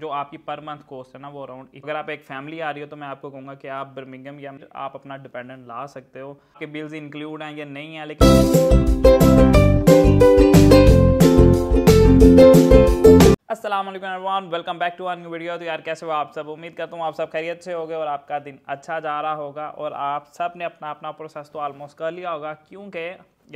जो आपकी पर मंथ कॉस्ट है ना वो अराउंड अगर आप एक फैमिली आ रही हो तो मैं आपको कहूँगा कि आप बर्मिंगम या आप अपना डिपेंडेंट ला सकते हो आपके बिल्स इंक्लूड हैं या नहीं है लेकिन Aslam Armaan welcome back to our new video तो यार कैसे हो आप सब उम्मीद करता हूँ आप सब खैरियत से होगे और आपका दिन अच्छा जा रहा होगा और आप सब ने अपना अपना प्रोसेस तो ऑलमोस्ट कर लिया होगा क्योंकि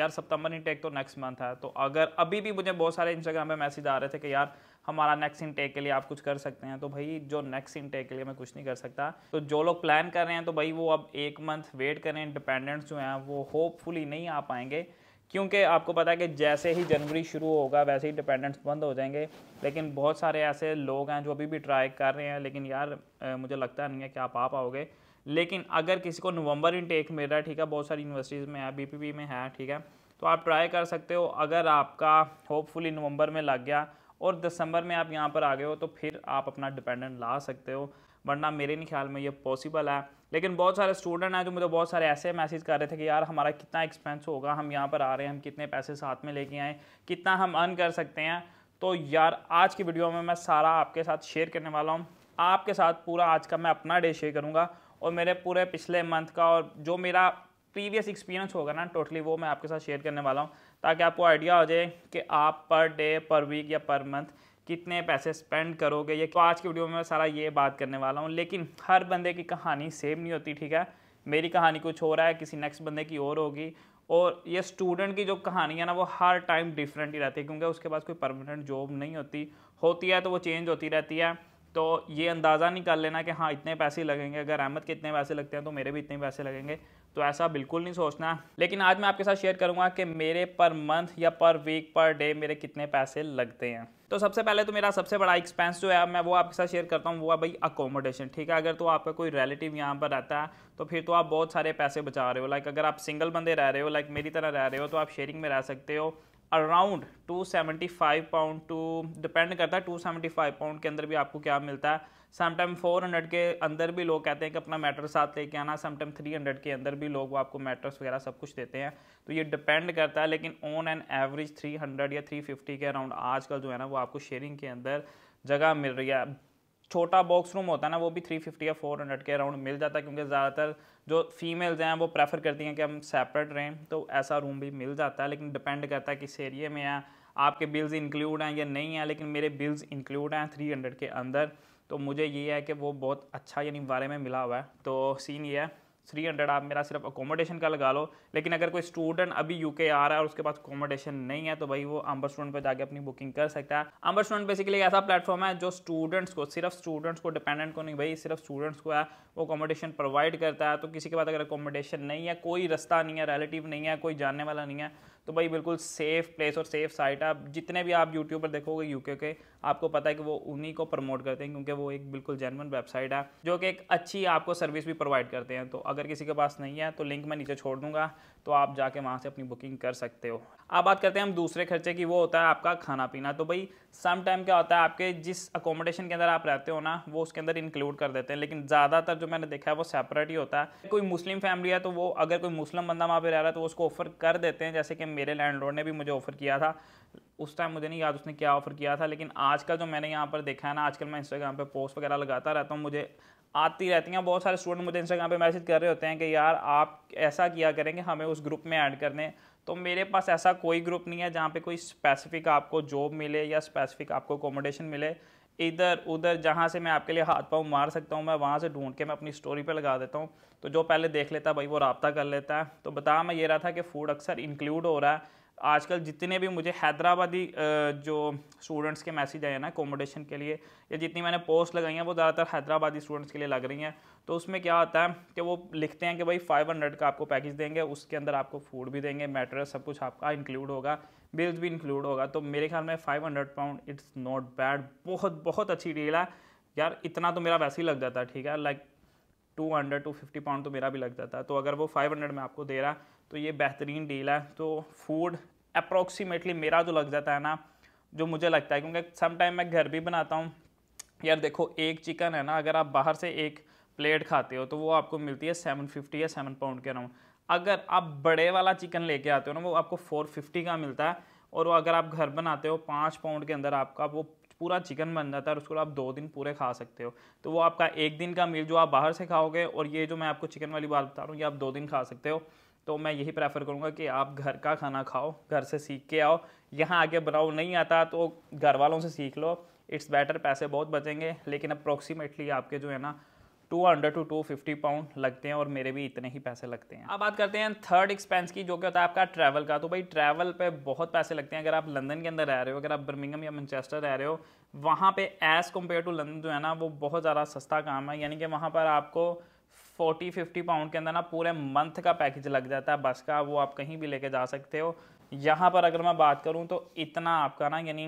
यार सितंबर इनटेक तो नेक्स्ट मंथ है तो अगर अभी भी मुझे बहुत सारे इंस्टाग्राम पे मैसेज आ रहे थे कि यार हमारा नेक्स्ट इनटेक के लिए आप कुछ कर सकते हैं तो भाई जो नेक्स्ट इनटेक के लिए मैं कुछ नहीं कर सकता तो जो लोग प्लान कर रहे हैं तो भाई वो अब एक मंथ वेट करें डिपेंडेंट्स जो हैं वो होपफुली नहीं आ पाएंगे क्योंकि आपको पता है कि जैसे ही जनवरी शुरू होगा वैसे ही डिपेंडेंट्स बंद हो जाएंगे लेकिन बहुत सारे ऐसे लोग हैं जो अभी भी ट्राई कर रहे हैं लेकिन यार मुझे लगता नहीं है कि आप आ पाओगे लेकिन अगर किसी को नवंबर इनटेक मिल रहा है ठीक है बहुत सारी यूनिवर्सिटीज़ में है बीपीपी में है ठीक है तो आप ट्राई कर सकते हो अगर आपका होपफुली नवंबर में लग गया और दिसंबर में आप यहाँ पर आ गए हो तो फिर आप अपना डिपेंडेंट ला सकते हो वरना मेरे नहीं ख्याल में ये पॉसिबल है लेकिन बहुत सारे स्टूडेंट हैं जो मुझे बहुत सारे ऐसे मैसेज कर रहे थे कि यार हमारा कितना एक्सपेंस होगा हम यहाँ पर आ रहे हैं हम कितने पैसे साथ में लेके आएँ कितना हम अर्न कर सकते हैं तो यार आज की वीडियो में मैं सारा आपके साथ शेयर करने वाला हूँ आपके साथ पूरा आज का मैं अपना डे शेयर करूँगा और मेरे पूरे पिछले मंथ का और जो मेरा प्रीवियस एक्सपीरियंस होगा ना टोटली वो मैं आपके साथ शेयर करने वाला हूँ ताकि आपको आइडिया हो जाए कि आप पर डे पर वीक या पर मंथ कितने पैसे स्पेंड करोगे ये तो आज की वीडियो में मैं सारा ये बात करने वाला हूँ लेकिन हर बंदे की कहानी सेम नहीं होती ठीक है मेरी कहानी कुछ हो रहा है किसी नेक्स्ट बंदे की और होगी और ये स्टूडेंट की जो कहानी है ना वो हर टाइम डिफरेंट ही रहती है क्योंकि उसके पास कोई परमानेंट जॉब नहीं होती होती है तो वो चेंज होती रहती है तो ये अंदाज़ा नहीं कर लेना कि हाँ इतने पैसे लगेंगे अगर अहमद के इतने पैसे लगते हैं तो मेरे भी इतने पैसे लगेंगे तो ऐसा बिल्कुल नहीं सोचना लेकिन आज मैं आपके साथ शेयर करूंगा कि मेरे पर मंथ या पर वीक पर डे मेरे कितने पैसे लगते हैं तो सबसे पहले तो मेरा सबसे बड़ा एक्सपेंस जो है मैं वो आपके साथ शेयर करता हूँ वो है भाई अकोमोडेशन ठीक है अगर तो आपका कोई रिलेटिव यहाँ पर रहता है तो फिर तो आप बहुत सारे पैसे बचा रहे हो लाइक अगर आप सिंगल बंदे रह रहे हो लाइक मेरी तरह रह रहे हो तो आप शेयरिंग में रह सकते हो अराउंड 275 पाउंड टू डिपेंड करता है 275 पाउंड के अंदर भी आपको क्या मिलता है समटाइम 400 के अंदर भी लोग कहते हैं कि अपना मैटर साथ लेके आना समटाइम 300 के अंदर भी लोग वो आपको मैटर्स वगैरह सब कुछ देते हैं तो ये डिपेंड करता है लेकिन ऑन एन एवरेज 300 या 350 के अराउंड आजकल जो है ना वो आपको शेयरिंग के अंदर जगह मिल रही है छोटा बॉक्स रूम होता है ना वो भी 350 या 400 के अराउंड मिल जाता है क्योंकि ज़्यादातर जो फीमेल्स हैं वो प्रेफर करती हैं कि हम सेपरेट रहें तो ऐसा रूम भी मिल जाता है लेकिन डिपेंड करता है किस एरिए में है आपके बिल्स इंक्लूड हैं या नहीं है लेकिन मेरे बिल्स इंक्लूड हैं हंड्रेड के अंदर तो मुझे ये है कि वो बहुत अच्छा यानी बारे में मिला हुआ है तो सीन ये है थ्री हंड्रेड आप मेरा सिर्फ अकोमोडेशन का लगा लो लेकिन अगर कोई स्टूडेंट अभी यूके आ रहा है और उसके पास अकोमोडेशन नहीं है तो भाई वो अंबर स्टूडेंट पर जाकर अपनी बुकिंग कर सकता है अंबर स्टूडेंट बेसिकली ऐसा प्लेटफॉर्म है जो स्टूडेंट्स को सिर्फ स्टूडेंट्स को डिपेंडेंट को नहीं भाई सिर्फ स्टूडेंट्स को है वो अकोमोडेशन प्रोवाइड करता है तो किसी के पास अगर अकोमोडेशन नहीं है कोई रास्ता नहीं है रिलेटिव नहीं है कोई जानने वाला नहीं है तो भाई बिल्कुल सेफ़ प्लेस और सेफ़ साइट है आप जितने भी आप यूट्यूब पर देखोगे यूके के आपको पता है कि वो उन्हीं को प्रमोट करते हैं क्योंकि वो एक बिल्कुल जेनवन वेबसाइट है जो कि एक अच्छी आपको सर्विस भी प्रोवाइड करते हैं तो अगर किसी के पास नहीं है तो लिंक मैं नीचे छोड़ दूंगा तो आप जाके वहाँ से अपनी बुकिंग कर सकते हो अब बात करते हैं हम दूसरे खर्चे की वो होता है आपका खाना पीना तो भाई सम टाइम क्या होता है आपके जिस अकोमोडेशन के अंदर आप रहते हो ना वो उसके अंदर इंक्लूड कर देते हैं लेकिन ज़्यादातर जो मैंने देखा है वो सेपरेट ही होता है कोई मुस्लिम फैमिली है तो वो अगर कोई मुस्लिम बंदा वहाँ पर रह रहा है तो उसको ऑफर कर देते हैं जैसे कि मेरे लैंड ने भी मुझे ऑफर किया था उस टाइम मुझे नहीं याद उसने क्या ऑफ़र किया था लेकिन आज का जो मैंने यहाँ पर देखा है ना आजकल मैं इंस्टाग्राम पर पोस्ट वगैरह लगाता रहता हूँ मुझे आती रहती हैं बहुत सारे स्टूडेंट मुझे इंस्टाग्राम पे मैसेज कर रहे होते हैं कि यार आप ऐसा किया करें कि हमें उस ग्रुप में ऐड कर दें तो मेरे पास ऐसा कोई ग्रुप नहीं है जहाँ पर कोई स्पेसिफिक आपको जॉब मिले या स्पेसिफिक आपको अकोमोडेशन मिले इधर उधर जहाँ से मैं आपके लिए हाथ पाँव मार सकता हूँ मैं वहाँ से ढूंढ के मैं अपनी स्टोरी पे लगा देता हूँ तो जो पहले देख लेता भाई वो रबता कर लेता है तो बता मैं ये रहा था कि फ़ूड अक्सर इंक्लूड हो रहा है आजकल जितने भी मुझे हैदराबादी जो स्टूडेंट्स के मैसेज आए हैं ना एकोमोडेशन के लिए या जितनी मैंने पोस्ट लगाई हैं वो ज़्यादातर हैदराबादी स्टूडेंट्स के लिए लग रही हैं तो उसमें क्या होता है कि वो लिखते हैं कि भाई 500 का आपको पैकेज देंगे उसके अंदर आपको फूड भी देंगे मेटेरियल सब कुछ आपका इंक्लूड होगा बिल्स भी इंक्लूड होगा तो मेरे ख्याल में five hundred pound it's not bad बहुत बहुत अच्छी डील है यार इतना तो मेरा वैसे ही लग जाता है ठीक है like two hundred two fifty pound तो मेरा भी लग जाता है तो अगर वो फाइव हंड्रेड में आपको दे रहा है तो ये बेहतरीन डील है तो फूड अप्रोक्सीमेटली मेरा जो लग जाता है ना जो मुझे लगता है क्योंकि सम टाइम मैं घर भी बनाता हूँ यार देखो एक चिकन है ना अगर आप बाहर से एक प्लेट खाते हो तो वो आपको मिलती है सेवन फिफ्टी या सेवन पाउंड के अराउंड अगर आप बड़े वाला चिकन लेके आते हो ना वो आपको फोर फिफ्टी का मिलता है और वो अगर आप घर बनाते हो पाँच पाउंड के अंदर आपका वो पूरा चिकन बन जाता है और उसको आप दो दिन पूरे खा सकते हो तो वो आपका एक दिन का मील जो आप बाहर से खाओगे और ये जो मैं आपको चिकन वाली बात बता रहा हूँ ये आप दो दिन खा सकते हो तो मैं यही प्रेफर करूँगा कि आप घर का खाना खाओ घर से सीख के आओ यहाँ आगे बनाओ नहीं आता तो घर वालों से सीख लो इट्स बेटर पैसे बहुत बचेंगे लेकिन अप्रोक्सीमेटली आपके जो है ना two hundred to two fifty pound लगते हैं और मेरे भी इतने ही पैसे लगते हैं अब बात करते हैं थर्ड एक्सपेंस की जो कि होता है आपका ट्रैवल का तो भाई ट्रैवल पे बहुत पैसे लगते हैं अगर आप लंदन के अंदर रह रहे हो अगर आप बर्मिंगम या मैनचेस्टर रह रहे हो वहाँ पे एज़ कम्पेयर टू लंदन जो है ना वो बहुत ज़्यादा सस्ता काम है यानी कि वहाँ पर आपको फोर्टी फिफ्टी पाउंड के अंदर ना पूरे मंथ का पैकेज लग जाता है बस का वो आप कहीं भी लेके जा सकते हो यहाँ पर अगर मैं बात करूँ तो इतना आपका ना यानी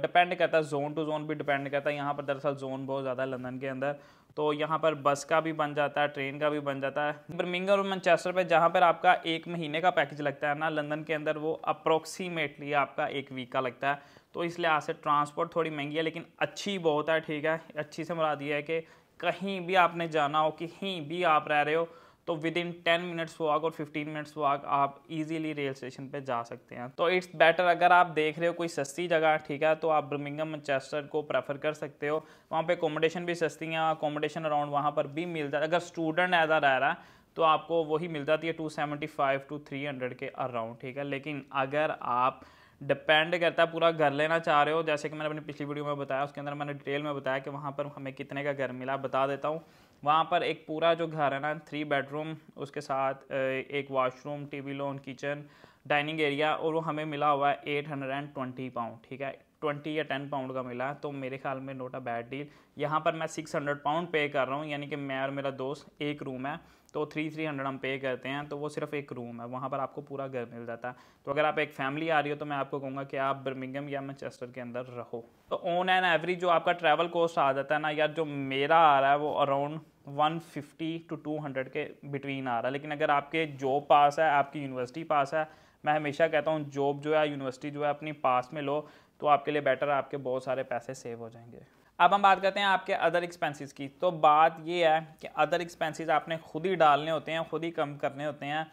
डिपेंड करता है जोन टू जोन भी डिपेंड करता है यहाँ पर दरअसल जोन बहुत ज़्यादा है लंदन के अंदर तो यहाँ पर बस का भी बन जाता है ट्रेन का भी बन जाता है बर्मिंगम और मैनचेस्टर पे जहाँ पर आपका एक महीने का पैकेज लगता है ना लंदन के अंदर वो अप्रोक्सीमेटली आपका एक वीक का लगता है तो इसलिए आज से ट्रांसपोर्ट थोड़ी महंगी है लेकिन अच्छी बहुत है ठीक है अच्छी से मुराद ये है कि कहीं भी आपने जाना हो कहीं भी आप रह रहे हो तो within ten minutes walk और फिफ्टीन मिनट्स वॉक आप इजीली रेल स्टेशन पे जा सकते हैं तो इट्स बेटर अगर आप देख रहे हो कोई सस्ती जगह ठीक है तो आप ब्रमिंगम मैनचेस्टर को प्रेफर कर सकते हो वहाँ पे अकोमोडेशन भी सस्ती है अकोमोडेशन अराउंड वहाँ पर भी मिल जाता है अगर स्टूडेंट ऐसा रह रहा है तो आपको वही मिल जाती है two seventy five to three hundred के अराउंड ठीक है लेकिन अगर आप डिपेंड करता है पूरा घर लेना चाह रहे हो जैसे कि मैंने अपनी पिछली वीडियो में बताया उसके अंदर मैंने डिटेल में बताया कि वहाँ पर हमें कितने का घर मिला बता देता हूँ वहाँ पर एक पूरा जो घर है ना थ्री बेडरूम उसके साथ एक washroom TV lounge kitchen dining area और वो हमें मिला हुआ है eight hundred and twenty pound ठीक है ट्वेंटी या टेन पाउंड का मिला तो मेरे ख्याल में नोट अ बैड डील यहाँ पर मैं सिक्स हंड्रेड पाउंड पे कर रहा हूँ यानी कि मैं और मेरा दोस्त एक रूम है तो थ्री थ्री हंड्रेड हम पे करते हैं तो वो सिर्फ एक रूम है वहाँ पर आपको पूरा घर मिल जाता है तो अगर आप एक फैमिली आ रही हो तो मैं आपको कहूँगा कि आप बर्मिंगम या मैचेस्टर के अंदर रहो तो ऑन एंड एवरेज जो आपका ट्रैवल कॉस्ट आ जाता है ना यार जो मेरा आ रहा है वो अराउंड 150 टू 200 के बिटवीन आ रहा है लेकिन अगर आपके जॉब पास है आपकी यूनिवर्सिटी पास है मैं हमेशा कहता हूँ जॉब जो है यूनिवर्सिटी जो है अपनी पास में लो तो आपके लिए बेटर है आपके बहुत सारे पैसे सेव हो जाएंगे अब हम बात करते हैं आपके अदर एक्सपेंसेस की तो बात ये है कि अदर एक्सपेंसेस आपने खुद ही डालने होते हैं खुद ही कम करने होते हैं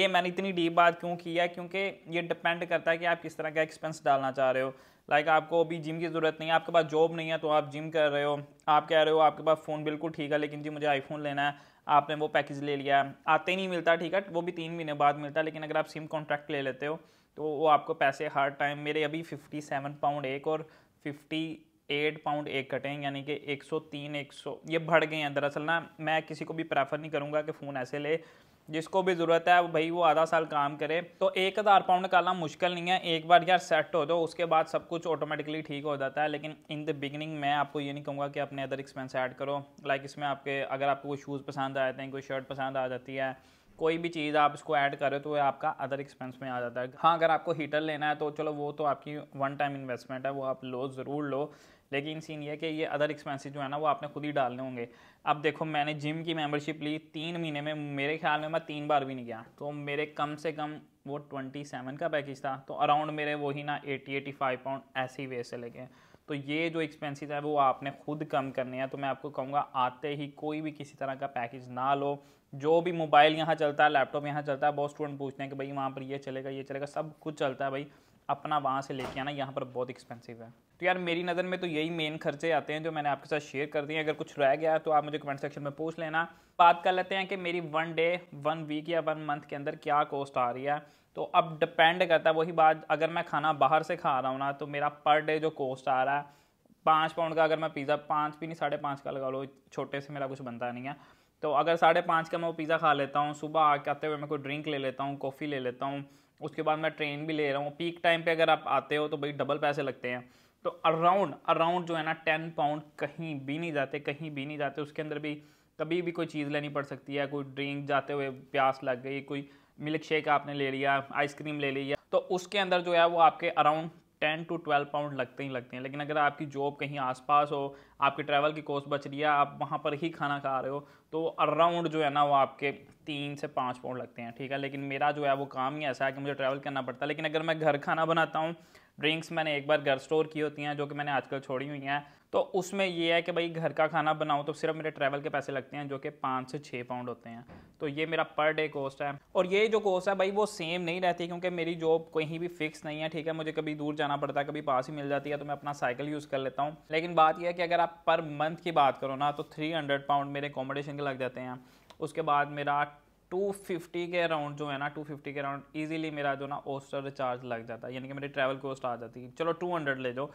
ये मैंने इतनी डीप बात क्यों की है क्योंकि ये डिपेंड करता है कि आप किस तरह का एक्सपेंस डालना चाह रहे हो लाइक आपको अभी जिम की ज़रूरत नहीं है आपके पास जॉब नहीं है तो आप जिम कर रहे हो आप कह रहे हो आपके पास फ़ोन बिल्कुल ठीक है लेकिन जी मुझे आईफोन लेना है आपने वो पैकेज ले लिया आते ही नहीं मिलता ठीक है वो भी तीन महीने बाद मिलता है लेकिन अगर आप सिम कॉन्ट्रैक्ट ले लेते हो तो वो आपको पैसे हर टाइम मेरे अभी फिफ्टी सेवन पाउंड एक और फिफ्टी एट पाउंड एक कटे हैं यानी कि एक सौ तीन एक सौ ये बढ़ गए हैं दरअसल ना मैं किसी को भी प्रेफर नहीं करूँगा कि फ़ोन ऐसे ले जिसको भी ज़रूरत है भाई वो आधा साल काम करे तो एक हज़ार पाउंड निकालना मुश्किल नहीं है एक बार यार सेट हो दो तो उसके बाद सब कुछ ऑटोमेटिकली ठीक हो जाता है लेकिन इन द बिगिनिंग मैं आपको ये नहीं कहूँगा कि अपने अदर एक्सपेंस ऐड करो लाइक इसमें आपके अगर आपको कोई शूज़ पसंद आ जाते हैं कोई शर्ट पसंद आ जाती है कोई भी चीज़ आप इसको ऐड करें तो वह आपका अदर एक्सपेंस में आ जाता है हाँ अगर आपको हीटर लेना है तो चलो वो तो आपकी वन टाइम इन्वेस्टमेंट है वो आप लो ज़रूर लो लेकिन सीन ये कि ये अदर एक्सपेंसिस जो है ना वो आपने खुद ही डालने होंगे अब देखो मैंने जिम की मेंबरशिप ली तीन महीने में मेरे ख्याल में मैं तीन बार भी नहीं गया तो मेरे कम से कम वो ट्वेंटी सेवन का पैकेज था तो अराउंड मेरे वही ना एटी एटी फाइव पाउंड ऐसे ही वे से लगे तो ये जो एक्सपेंसिस है वो आपने खुद कम करने हैं तो मैं आपको कहूँगा आते ही कोई भी किसी तरह का पैकेज ना लो जो भी मोबाइल यहाँ चलता है लैपटॉप यहाँ चलता है बहुत स्टूडेंट पूछते हैं कि भाई वहाँ पर ये चलेगा ये चलेगा सब कुछ चलता है भाई अपना वहाँ से लेके आना यहाँ पर बहुत एक्सपेंसिव है तो यार मेरी नज़र में तो यही मेन खर्चे आते हैं जो मैंने आपके साथ शेयर कर दिए अगर कुछ रह गया तो आप मुझे कमेंट सेक्शन में पूछ लेना बात कर लेते हैं कि मेरी वन डे वन वीक या वन मंथ के अंदर क्या कॉस्ट आ रही है तो अब डिपेंड करता है वही बात अगर मैं खाना बाहर से खा रहा हूँ ना तो मेरा पर डे जो कॉस्ट आ रहा है पाँच पाउंड का अगर मैं पिज़्ज़ा पाँच भी नहीं साढ़े पाँच का लगा लो छोटे से मेरा कुछ बनता नहीं है तो अगर साढ़े पाँच का मैं वो पिज़्ज़ा खा लेता हूँ सुबह आके आते हुए मैं कोई ड्रिंक ले लेता हूँ कॉफ़ी ले लेता हूँ उसके बाद मैं ट्रेन भी ले रहा हूँ पीक टाइम पे अगर आप आते हो तो भाई डबल पैसे लगते हैं तो अराउंड अराउंड जो है ना टेन पाउंड कहीं भी नहीं जाते कहीं भी नहीं जाते उसके अंदर भी कभी भी कोई चीज़ लेनी पड़ सकती है कोई ड्रिंक जाते हुए प्यास लग गई कोई मिल्क शेक आपने ले लिया आइसक्रीम ले लिया तो उसके अंदर जो है वो आपके around ten to twelve pound लगते ही लगते हैं लेकिन अगर आपकी जॉब कहीं आसपास हो आपके ट्रैवल की कॉस्ट बच रही है आप वहाँ पर ही खाना खा रहे हो तो अराउंड जो है ना वो आपके तीन से पाँच पाउंड लगते हैं ठीक है लेकिन मेरा जो है वो काम ही ऐसा है कि मुझे ट्रैवल करना पड़ता है लेकिन अगर मैं घर खाना बनाता हूँ ड्रिंक्स मैंने एक बार घर स्टोर की होती हैं जो कि मैंने आजकल छोड़ी हुई हैं तो उसमें ये है कि भाई घर का खाना बनाऊँ तो सिर्फ मेरे ट्रैवल के पैसे लगते हैं जो कि पाँच से छः पाउंड होते हैं तो ये मेरा पर डे कॉस्ट है और ये जो कॉस्ट है भाई वो सेम नहीं रहती क्योंकि मेरी जॉब कहीं भी फिक्स नहीं है ठीक है मुझे कभी दूर जाना पड़ता है कभी पास ही मिल जाती है तो मैं अपना साइकिल यूज़ कर लेता हूँ लेकिन बात यह है कि अगर आप पर मंथ की बात करो ना तो थ्री हंड्रेड पाउंड मेरे अकोमोडेशन के लग जाते हैं उसके बाद मेरा 250 के अराउंड जो है ना 250 के अराउंड इजीली मेरा जो ना ओस्टर चार्ज लग जाता है यानी कि मेरी ट्रैवल कॉस्ट आ जाती है चलो 200 ले जाओ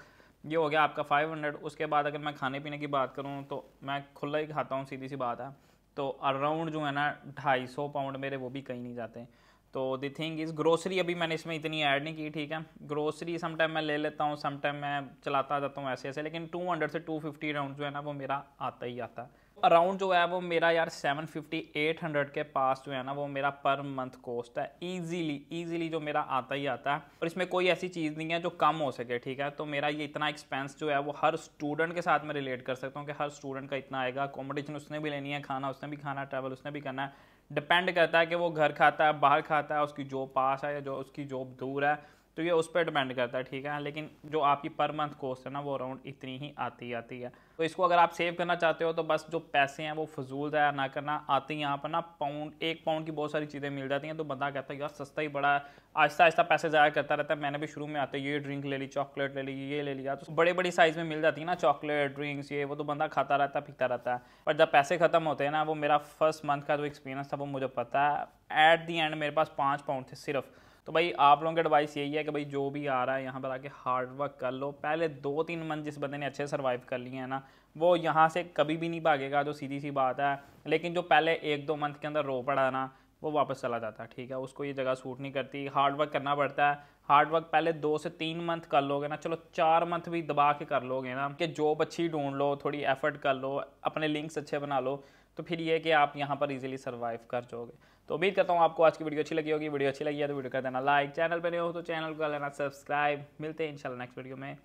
ये हो गया आपका 500 उसके बाद अगर मैं खाने पीने की बात करूँ तो मैं खुला ही खाता हूँ सीधी सी बात है तो अराउंड जो है ना ढाई सौ पाउंड मेरे वो भी कहीं नहीं जाते तो द थिंग इज़ ग्रोसरी अभी मैंने इसमें इतनी ऐड नहीं की ठीक है ग्रोसरी समटाइम मैं ले लेता हूँ समटाइम मैं चलाता जाता हूँ ऐसे ऐसे लेकिन 200 से 250 राउंड जो है ना वो मेरा आता ही आता है अराउंड जो है वो मेरा यार 750 800 के पास जो है ना वो मेरा पर मंथ कॉस्ट है इजीली इजीली जो मेरा आता ही आता है और इसमें कोई ऐसी चीज़ नहीं है जो कम हो सके ठीक है तो मेरा ये इतना एक्सपेंस जो है वो हर स्टूडेंट के साथ मैं रिलेट कर सकता हूँ कि हर स्टूडेंट का इतना आएगा अकोमोडेशन उसने भी लेनी है खाना उसने भी खाना ट्रैवल उसने भी करना है डिपेंड करता है कि वो घर खाता है बाहर खाता है उसकी जॉब पास है या जो उसकी जॉब दूर है तो ये उस पर डिपेंड करता है ठीक है लेकिन जो आपकी पर मंथ कॉस्ट है ना वो अराउंड इतनी ही आती आती है तो इसको अगर आप सेव करना चाहते हो तो बस जो पैसे हैं वो फजूल ज़ाया ना करना आती हैं यहाँ पर ना पाउंड एक पाउंड की बहुत सारी चीज़ें मिल जाती हैं तो बंदा कहता है यार सस्ता ही बड़ा आहिस्ता आहिस्ता पैसे ज़ाया करता रहता है मैंने भी शुरू में आते ये ड्रिंक ले ली चॉकलेट ले ली ये ले लिया तो बड़े बड़ी साइज़ में मिल जाती है ना चॉकलेट ड्रिंक्स ये वो तो बंदा खाता रहता है पीता रहता है पर जब पैसे ख़त्म होते हैं ना वो मेरा फर्स्ट मंथ का जो एक्सपीरियंस था वो मुझे पता है एट दी एंड मेरे पास पाँच पाउंड थे सिर्फ तो भाई आप लोगों की एडवाइस यही है कि भाई जो भी आ रहा है यहाँ पर आके हार्ड वर्क कर लो पहले दो तीन मंथ जिस बंदे ने अच्छे सर्वाइव कर लिए हैं ना वो यहाँ से कभी भी नहीं भागेगा जो सीधी सी बात है लेकिन जो पहले एक दो मंथ के अंदर रो पड़ा ना वो वापस चला जाता है ठीक है उसको ये जगह सूट नहीं करती हार्ड वर्क करना पड़ता है हार्ड वर्क पहले दो से तीन मंथ कर लोगे ना चलो चार मंथ भी दबा के कर लोगे ना कि जॉब अच्छी ढूंढ लो थोड़ी एफर्ट कर लो अपने लिंक्स अच्छे बना लो तो फिर ये कि आप यहाँ पर इजीली सर्वाइव कर जाओगे तो उम्मीद करता हूँ आपको आज की वीडियो अच्छी लगी होगी वीडियो अच्छी लगी है तो वीडियो कर देना लाइक चैनल पर नहीं हो तो चैनल कर लेना सब्सक्राइब मिलते हैं इंशाल्लाह नेक्स्ट वीडियो में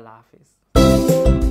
अल्लाह हाफिज़